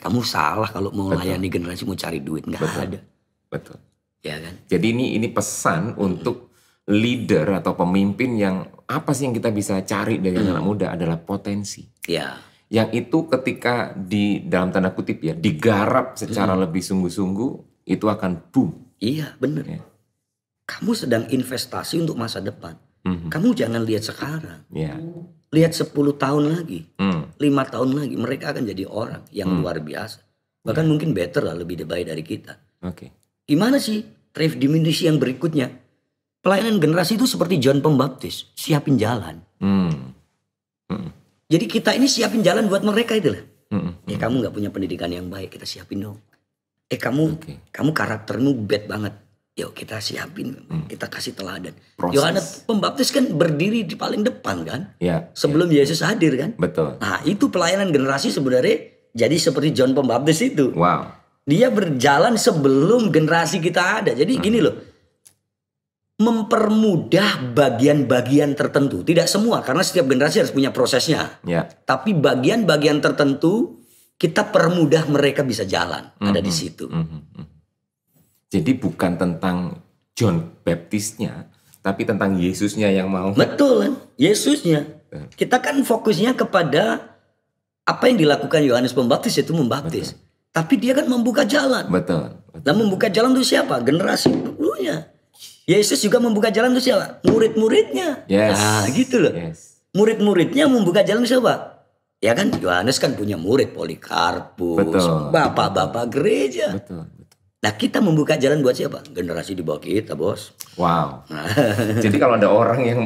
Kamu salah kalau mau Betul. layani generasi mau cari duit nggak ada. Betul. Ya kan? Jadi ini ini pesan hmm. untuk leader atau pemimpin yang apa sih yang kita bisa cari dari hmm. anak muda adalah potensi. Yeah yang itu ketika di dalam tanda kutip ya digarap secara hmm. lebih sungguh-sungguh itu akan boom. Iya benar. Ya. Kamu sedang investasi untuk masa depan. -hmm. Kamu jangan lihat sekarang. Yeah. Lihat 10 tahun lagi, mm. lima tahun lagi mereka akan jadi orang yang mm. luar biasa. Bahkan yeah. mungkin better lah lebih baik dari kita. Oke. Okay. Gimana sih trade diminisi yang berikutnya? Pelayanan generasi itu seperti John Pembaptis, siapin jalan. Mm. Mm. Jadi kita ini siapin jalan buat mereka itu lah. Mm-hmm. Eh kamu nggak punya pendidikan yang baik, kita siapin dong. Eh kamu okay. kamu karaktermu bad banget. Yuk kita siapin, mm. kita kasih teladan. Yohanes Pembaptis kan berdiri di paling depan kan? Yeah, ya. Sebelum yeah. Yesus hadir kan? Betul. Nah, itu pelayanan generasi sebenarnya jadi seperti John Pembaptis itu. Wow. Dia berjalan sebelum generasi kita ada. Jadi mm. gini loh mempermudah bagian-bagian tertentu. Tidak semua, karena setiap generasi harus punya prosesnya. Ya. Tapi bagian-bagian tertentu kita permudah mereka bisa jalan. Mm -hmm. Ada di mhm. situ. Mm -hmm. Jadi bukan tentang John Baptisnya, tapi tentang Yesusnya yang mau. Betul kan? Yesusnya. Eh. Kita kan fokusnya kepada apa yang dilakukan Yohanes Pembaptis itu membaptis. Betul. Tapi dia kan membuka jalan. Betul. Dan Nah membuka jalan itu siapa? Generasi dulunya. Yesus juga membuka jalan untuk siapa? Murid-muridnya. Yes. Nah, gitu loh. Yes. Murid-muridnya membuka jalan untuk siapa? Ya kan Yohanes kan punya murid Polikarpus, bapak-bapak gereja. Betul, Nah kita membuka jalan buat siapa? Generasi di bawah kita bos. Wow. Jadi kalau ada orang yang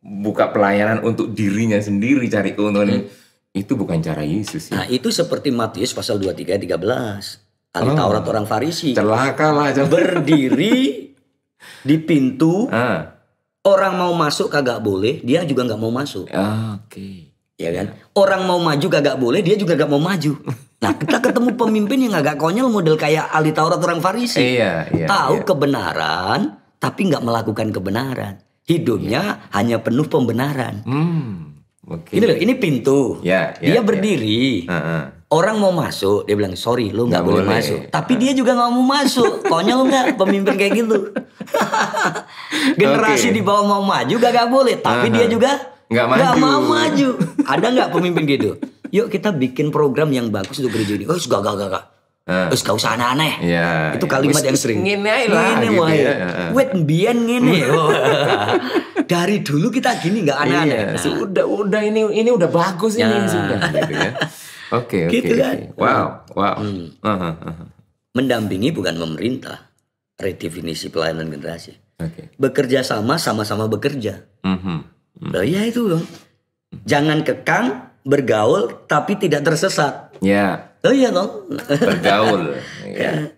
buka pelayanan untuk dirinya sendiri cari keuntungan hmm. itu bukan cara Yesus. Ya? Nah itu seperti Matius pasal 23 13. Ahli oh. Taurat orang Farisi. Celakalah. Berdiri di pintu ah. orang mau masuk kagak boleh dia juga nggak mau masuk ah, oke okay. ya kan orang mau maju kagak boleh dia juga nggak mau maju nah kita ketemu pemimpin yang agak konyol model kayak ahli Taurat orang Farisi eh, iya, iya, tahu iya. kebenaran tapi nggak melakukan kebenaran hidupnya iya. hanya penuh pembenaran hmm, okay. ini loh ini pintu yeah, yeah, dia ya. berdiri yeah. uh ah. -huh orang mau masuk dia bilang sorry lu nggak boleh, boleh masuk tapi dia juga nggak mau masuk konyol nggak pemimpin kayak gitu generasi okay. di bawah mau maju gak, gak boleh tapi uh-huh. dia juga nggak maju. mau maju ada nggak pemimpin gitu yuk kita bikin program yang bagus untuk gereja ini oh gak gak gak, gak. Uh, Terus gak usah aneh-aneh ya, Itu iya. kalimat ya, yang sering aja lah Ngini gitu ya, Wait bian ngini Dari dulu kita gini gak aneh-aneh iya, Sudah udah ini ini udah bagus ya. ini nah. sudah gitu ya. Oke, okay, Gitu okay, kan? Okay. Wow, wow. Hmm. Uh -huh. Mendampingi bukan memerintah. Redefinisi pelayanan generasi. Okay. Bekerja sama, sama-sama bekerja. Mm -hmm. Oh Oh, ya itu dong. Jangan kekang, bergaul, tapi tidak tersesat. Ya. Yeah. Oh iya dong. Bergaul. yeah.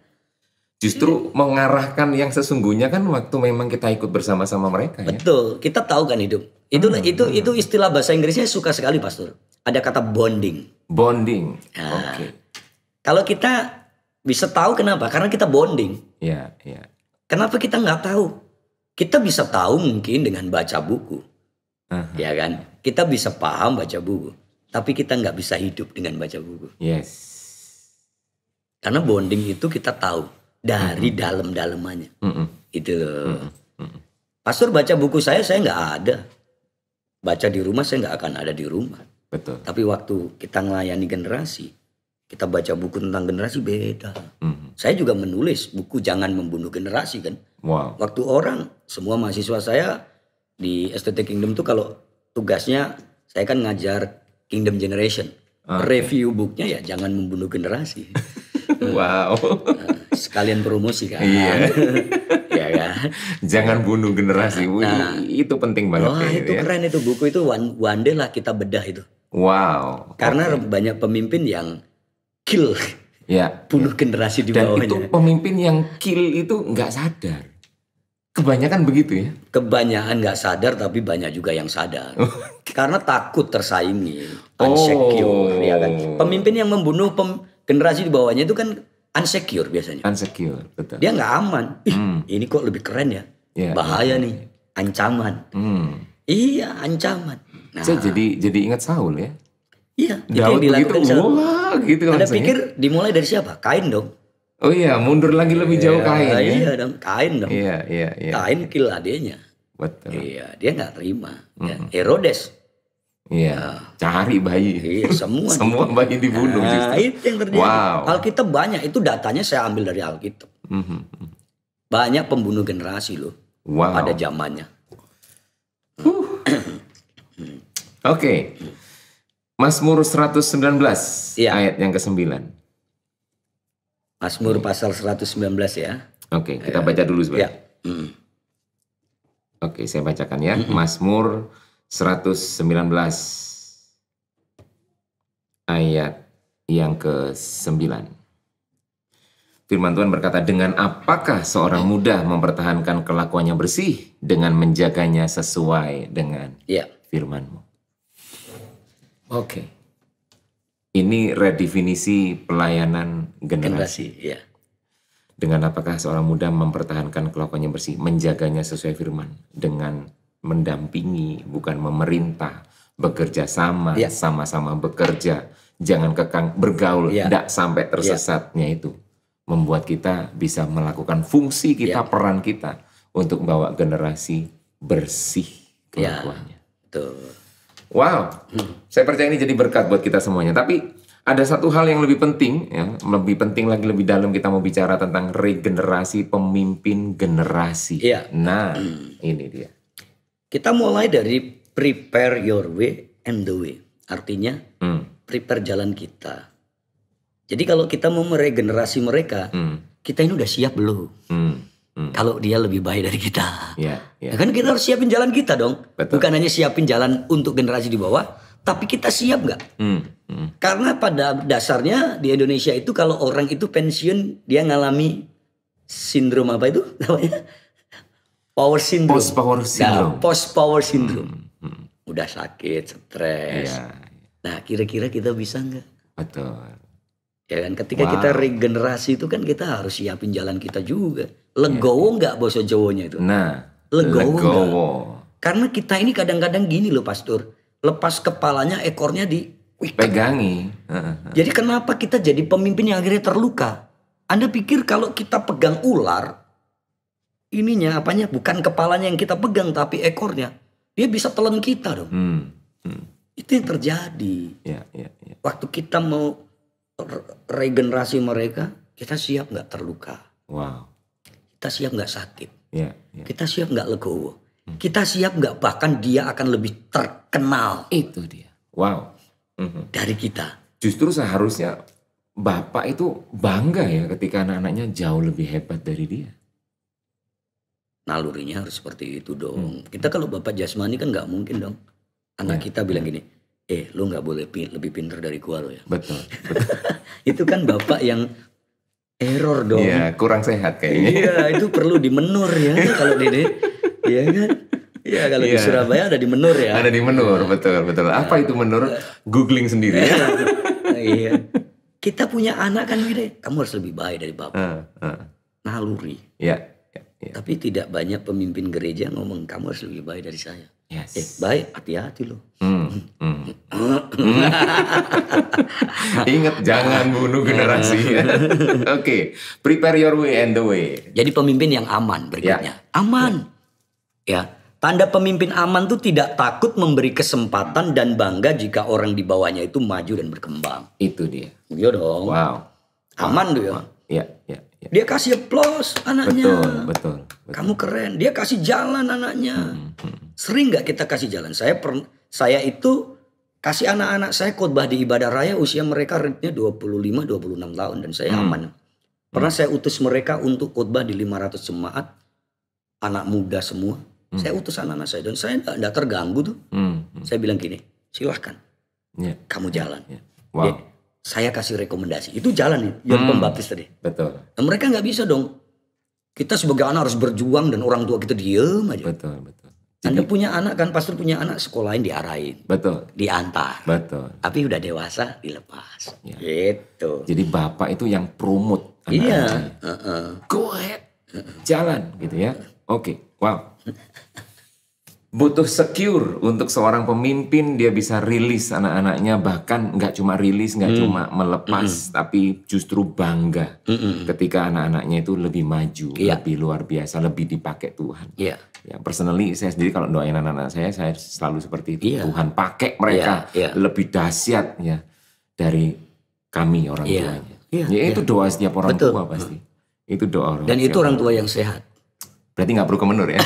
Justru mengarahkan yang sesungguhnya kan waktu memang kita ikut bersama-sama mereka ya. Betul. Kita tahu kan hidup. Itu hmm. itu hmm. itu istilah bahasa Inggrisnya suka sekali pastor ada kata bonding. Bonding. Nah, Oke. Okay. Kalau kita bisa tahu kenapa? Karena kita bonding. Iya, yeah, iya. Yeah. Kenapa kita nggak tahu? Kita bisa tahu mungkin dengan baca buku. Uh-huh. Ya kan? Kita bisa paham baca buku. Tapi kita nggak bisa hidup dengan baca buku. Yes. Karena bonding itu kita tahu dari uh-huh. dalam-dalamannya. Uh-huh. Itu Uh-huh. Uh-huh. Pastor baca buku saya, saya nggak ada. Baca di rumah, saya nggak akan ada di rumah. Betul. Tapi waktu kita melayani generasi, kita baca buku tentang generasi beda. Hmm. Saya juga menulis buku Jangan Membunuh Generasi kan. Wow. Waktu orang, semua mahasiswa saya di STT Kingdom tuh kalau tugasnya saya kan ngajar Kingdom Generation. Ah, okay. Review bukunya ya Jangan Membunuh Generasi. wow. Nah, sekalian promosi kan. Iya. ya kan? Jangan bunuh generasi. Nah, nah, itu penting banget. Wah, itu gitu ya. keren itu buku itu one, one day lah kita bedah itu. Wow. Karena okay. banyak pemimpin yang kill. Ya. Bunuh ya. generasi di bawahnya. Dan itu pemimpin yang kill itu nggak sadar. Kebanyakan begitu ya? Kebanyakan nggak sadar, tapi banyak juga yang sadar. Oh. Karena takut tersaingi, unsecure, oh. ya kan. Pemimpin yang membunuh pem generasi di bawahnya itu kan unsecure biasanya. Unsecure, betul. Dia nggak aman. Ih, hmm. ini kok lebih keren ya? Yeah, ya, Bahaya yeah. nih, ya. ancaman. Hmm. Iya, ancaman. Nah, saya jadi jadi ingat Saul ya. Iya. Daud itu begitu wah gitu kan. Anda pikir ya. dimulai dari siapa? Kain dong. Oh iya, mundur lagi lebih jauh iya, kain Iya, ya. Iya dong, kain dong. Iya, iya, iya. Kain kill adanya. Betul. Iya, dia nggak terima. Mm -hmm. ya, Herodes. Iya, nah, cari bayi. Iya, semua. semua bayi dibunuh nah, justru. itu yang terjadi. Wow. Alkitab banyak, itu datanya saya ambil dari Alkitab. Mm -hmm. Banyak pembunuh generasi loh wow. pada zamannya. Oke. Okay. Mazmur 119 ya. ayat yang ke-9. Mazmur pasal 119 ya. Oke, okay, kita baca dulu sebentar. Ya. Hmm. Oke, okay, saya bacakan ya. Hmm. Mazmur 119 ayat yang ke-9. Firman Tuhan berkata, "Dengan apakah seorang muda mempertahankan kelakuannya bersih dengan menjaganya sesuai dengan ya. firman-Mu?" Oke. Okay. Ini redefinisi pelayanan generasi. generasi ya. Dengan apakah seorang muda mempertahankan kelakuannya bersih, menjaganya sesuai firman, dengan mendampingi, bukan memerintah, bekerja sama, ya. sama-sama bekerja, jangan kekang bergaul, iya. tidak ya. sampai iya. tersesatnya ya. itu, membuat kita bisa melakukan fungsi kita, iya. peran kita untuk membawa generasi bersih kelakuannya. Ya, betul. Wow, hmm. saya percaya ini jadi berkat buat kita semuanya. Tapi ada satu hal yang lebih penting, ya, lebih penting lagi lebih dalam kita mau bicara tentang regenerasi pemimpin generasi. Iya. Nah, hmm. ini dia. Kita mulai dari prepare your way and the way. Artinya, hmm. prepare jalan kita. Jadi kalau kita mau meregenerasi mereka, hmm. kita ini udah siap belum? Hmm. Hmm. Kalau dia lebih baik dari kita, yeah, iya. yeah. Nah, kan kita harus siapin jalan kita dong. Betul. Bukan hanya siapin jalan untuk generasi di bawah, tapi kita siap nggak? Hmm. Hmm. Karena pada dasarnya di Indonesia itu kalau orang itu pensiun dia ngalami sindrom apa itu namanya? Power syndrome. Post power nah, syndrome. Nah, post power hmm, syndrome. Hmm. Hmm. Udah sakit, stres. Yeah. Iya. Nah, kira-kira kita bisa nggak? Betul. Ya kan ketika wow. kita regenerasi itu kan kita harus siapin jalan kita juga. Iya. Legowo nggak yeah. bahasa Jawanya itu? Nah, legowo. legowo. Karena kita ini kadang-kadang gini loh pastor, lepas kepalanya ekornya di pegangi. Jadi kenapa kita jadi pemimpin yang akhirnya terluka? Anda pikir kalau kita pegang ular ininya apanya bukan kepalanya yang kita pegang tapi ekornya dia bisa telan kita dong. Hmm. Hmm. Itu yang terjadi. Yeah, yeah, yeah. Waktu kita mau regenerasi mereka, kita siap nggak terluka. Wow. Kita siap nggak sakit. Yeah, yeah. Kita siap nggak legowo. Hmm. Kita siap nggak bahkan dia akan lebih terkenal. Itu dia. Wow. Mm-hmm. Dari kita. Justru seharusnya bapak itu bangga ya ketika anak-anaknya jauh lebih hebat dari dia nalurinya harus seperti itu dong. Hmm. Kita kalau bapak jasmani kan nggak mungkin dong. Anak yeah, kita bilang ya. gini, eh lu nggak boleh pi lebih pinter dari gua lo ya. Betul. betul. itu kan bapak yang error dong. Iya, kurang sehat kayaknya. Iya, itu perlu dimenur ya kalau Dede. Iya kan? Iya, kalau ya. di iya. Surabaya ada di menur ya. Ada di menur, betul, betul. Apa ya. itu menur? Iya. Googling sendiri. Iya. iya. Kita punya anak kan Dede, kamu harus lebih baik dari bapak. Uh, uh. Naluri. Iya. Ya, ya. Tapi tidak banyak pemimpin gereja ngomong kamu harus lebih baik dari saya. Yes. Eh, baik, hati-hati loh. Hmm. Hmm. Ingat jangan bunuh generasi. Ya. Oke, okay. prepare your way and the way. Jadi pemimpin yang aman berikutnya. Ya. Aman. Ya. Ya, tanda pemimpin aman tuh tidak takut memberi kesempatan dan bangga jika orang di bawahnya itu maju dan berkembang. Itu dia. Iya dong. Wow. Aman tuh ya. Iya, iya. Ya. Dia kasih plus anaknya. Betul, betul, betul. Kamu keren. Dia kasih jalan anaknya. Hmm, hmm. hmm. Sering nggak kita kasih jalan? Saya per, saya itu kasih anak-anak saya khotbah di ibadah raya usia mereka rentnya 25 26 tahun dan saya hmm. aman. Pernah hmm. saya utus mereka untuk khotbah di 500 jemaat anak muda semua. Hmm. Saya utus anak-anak saya dan saya enggak terganggu tuh. Hmm. Hmm. Saya bilang gini, silahkan, yeah. kamu ya, jalan. Yeah. Wow. Yeah. Saya kasih rekomendasi. Itu jalan nih, yang hmm. Pembaptis tadi. Betul. Nah, mereka nggak bisa dong. Kita sebagai anak harus berjuang dan orang tua kita diem aja. Betul, betul. Anda punya anak kan, pastor punya anak sekolahin diarahin. Betul. Diantar. Betul. Tapi udah dewasa dilepas. Ya. Gitu. Jadi bapak itu yang promot, Iya. uh -uh. Go ahead. Uh -uh. Jalan gitu ya. Oke. Okay. Wow. butuh secure untuk seorang pemimpin dia bisa rilis anak-anaknya bahkan nggak cuma rilis nggak mm. cuma melepas mm tapi justru bangga mm ketika anak-anaknya itu lebih maju yeah. lebih luar biasa lebih dipakai Tuhan yeah. ya personally saya sendiri kalau doain anak-anak saya saya selalu seperti itu yeah. Tuhan pakai iya, mereka yeah. Yeah. lebih dahsyat ya dari kami orang yeah. tuanya yeah. ya itu yeah. doa setiap orang Betul. tua pasti itu doa orang dan itu orang tua yang sehat berarti nggak perlu ke ya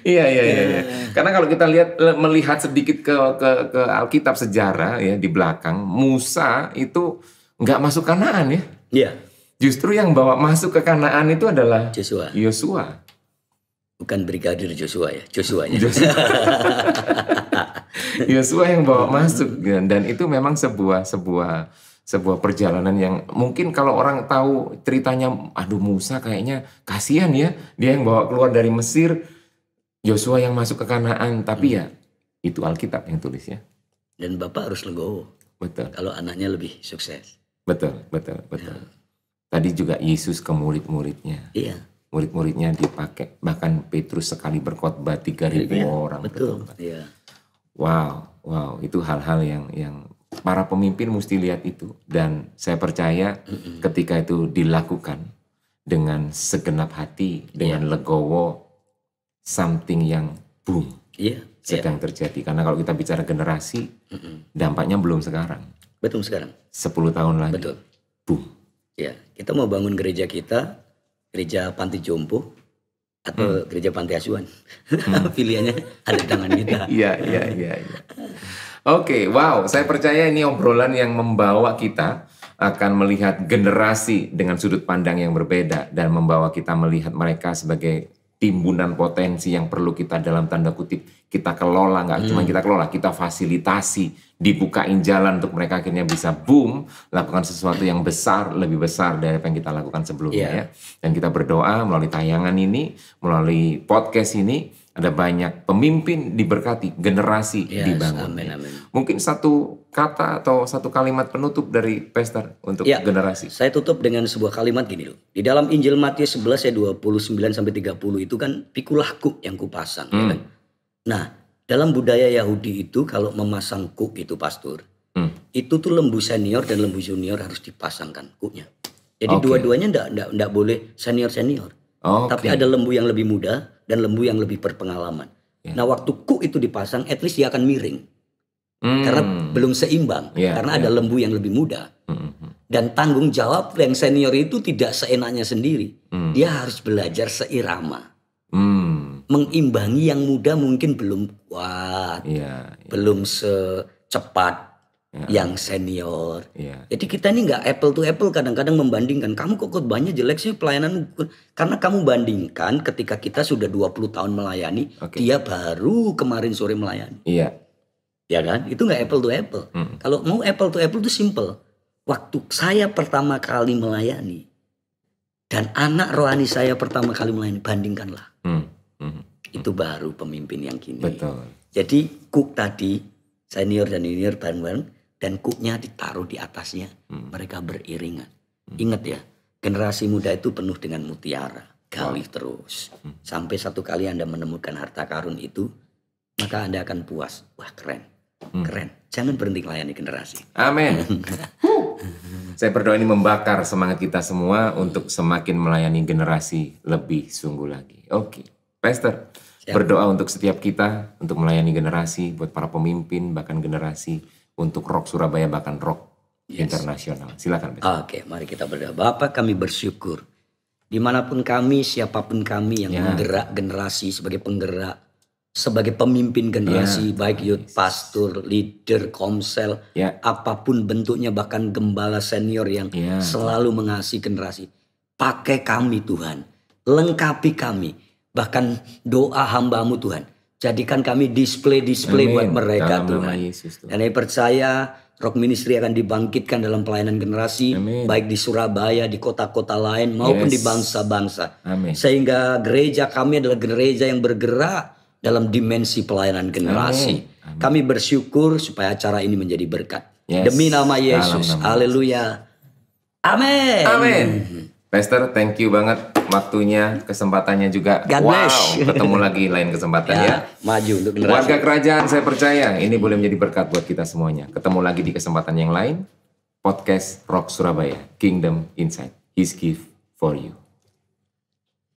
Iya iya iya, iya, iya, iya, iya. Karena kalau kita lihat melihat sedikit ke ke, ke Alkitab sejarah ya di belakang, Musa itu nggak masuk Kanaan ya. Iya. Justru yang bawa masuk ke Kanaan itu adalah Joshua. Yosua. Bukan brigadir Joshua ya, Joshua Yosua yang bawa masuk ya. dan itu memang sebuah sebuah sebuah perjalanan yang mungkin kalau orang tahu ceritanya aduh Musa kayaknya kasihan ya dia yang bawa keluar dari Mesir Yosua yang masuk ke Kanaan, tapi hmm. ya itu Alkitab yang tulis ya. Dan Bapak harus legowo. Betul. Kalau anaknya lebih sukses. Betul, betul, betul. Ya. Tadi juga Yesus ke murid-muridnya. Iya. Murid-muridnya dipakai bahkan Petrus sekali berkhotbah tiga ya, orang. Betul. Iya. Wow, wow, itu hal-hal yang yang para pemimpin mesti lihat itu dan saya percaya mm -mm. ketika itu dilakukan dengan segenap hati, dengan ya. legowo, something yang boom yeah, sedang yeah. terjadi. Karena kalau kita bicara generasi, mm hmm dampaknya belum sekarang. Betul sekarang. 10 tahun lagi. Betul. Boom. Ya, kita mau bangun gereja kita, gereja Panti Jompo atau hmm. gereja Panti Asuhan. Hmm. Pilihannya ada tangan kita. Iya, iya, iya. Ya. Oke, wow. Saya percaya ini obrolan yang membawa kita akan melihat generasi dengan sudut pandang yang berbeda dan membawa kita melihat mereka sebagai timbunan potensi yang perlu kita dalam tanda kutip kita kelola nggak hmm. cuma kita kelola kita fasilitasi dibukain jalan untuk mereka akhirnya bisa boom lakukan sesuatu yang besar lebih besar dari apa yang kita lakukan sebelumnya yeah. ya dan kita berdoa melalui tayangan ini melalui podcast ini ada banyak pemimpin diberkati, generasi yes, dibangun. Amin, amin. Mungkin satu kata atau satu kalimat penutup dari Pastor untuk ya, generasi. Saya tutup dengan sebuah kalimat gini loh. Di dalam Injil Matius 11 ayat 29 sampai 30 itu kan pikulah kuk yang kupasang. Ya hmm. kan? Nah, dalam budaya Yahudi itu kalau memasang kuk itu pastor, hmm. itu tuh lembu senior dan lembu junior harus dipasangkan kuknya. Jadi okay. dua-duanya ndak ndak boleh senior senior. Okay. Tapi ada lembu yang lebih muda dan lembu yang lebih berpengalaman. Yeah. Nah, waktu kuk itu dipasang, at least dia akan miring. Mm. Karena belum seimbang, yeah, karena yeah. ada lembu yang lebih muda. Mm -hmm. Dan tanggung jawab yang senior itu tidak seenaknya sendiri. Mm. Dia harus belajar seirama. Mm. Mengimbangi yang muda mungkin belum kuat, yeah, yeah. belum secepat yeah. yang senior. Yeah. Jadi kita ini nggak apple to apple kadang-kadang membandingkan. Kamu kok banyak jelek sih pelayanan karena kamu bandingkan ketika kita sudah 20 tahun melayani, okay. dia baru kemarin sore melayani. Iya. Yeah. Ya kan? Itu nggak apple to apple. Mm. Kalau mau apple to apple itu simple. Waktu saya pertama kali melayani dan anak rohani saya pertama kali melayani, bandingkanlah. Mm. Mm. Itu baru pemimpin yang kini. Betul. Jadi Cook tadi senior dan junior bareng-bareng dan kuknya ditaruh di atasnya. Hmm. Mereka beriringan. Hmm. Ingat ya, generasi muda itu penuh dengan mutiara. Gali wow. terus. Hmm. Sampai satu kali Anda menemukan harta karun itu, maka Anda akan puas. Wah keren, hmm. keren. Jangan berhenti melayani generasi. Amin. Saya berdoa ini membakar semangat kita semua untuk semakin melayani generasi lebih sungguh lagi. Oke, okay. Pastor. Siap. Berdoa untuk setiap kita, untuk melayani generasi, buat para pemimpin, bahkan generasi untuk rock Surabaya bahkan rock yes. internasional. Silakan. Oke, okay, mari kita berdoa. Bapak kami bersyukur. Dimanapun kami, siapapun kami yang yeah. menggerak generasi sebagai penggerak, sebagai pemimpin generasi, yeah. baik youth pastor, leader, komsel, yeah. apapun bentuknya, bahkan gembala senior yang yeah. selalu mengasihi generasi. Pakai kami Tuhan, lengkapi kami, bahkan doa hambamu Tuhan Jadikan kami display-display buat mereka dalam Tuhan. Yesus, Tuhan. Dan saya percaya Rock Ministry akan dibangkitkan dalam pelayanan generasi Amin. baik di Surabaya, di kota-kota lain maupun yes. di bangsa-bangsa. Sehingga gereja kami adalah gereja yang bergerak dalam dimensi pelayanan generasi. Amin. Amin. Kami bersyukur supaya acara ini menjadi berkat. Yes. Demi nama Yesus. Haleluya. Amin. Amin. Pastor, thank you banget waktunya, kesempatannya juga. God bless. Wow, ketemu lagi lain kesempatan ya, ya. Maju untuk generasi. Warga kerajaan saya percaya ini boleh menjadi berkat buat kita semuanya. Ketemu lagi di kesempatan yang lain. Podcast Rock Surabaya, Kingdom Insight. His gift for you.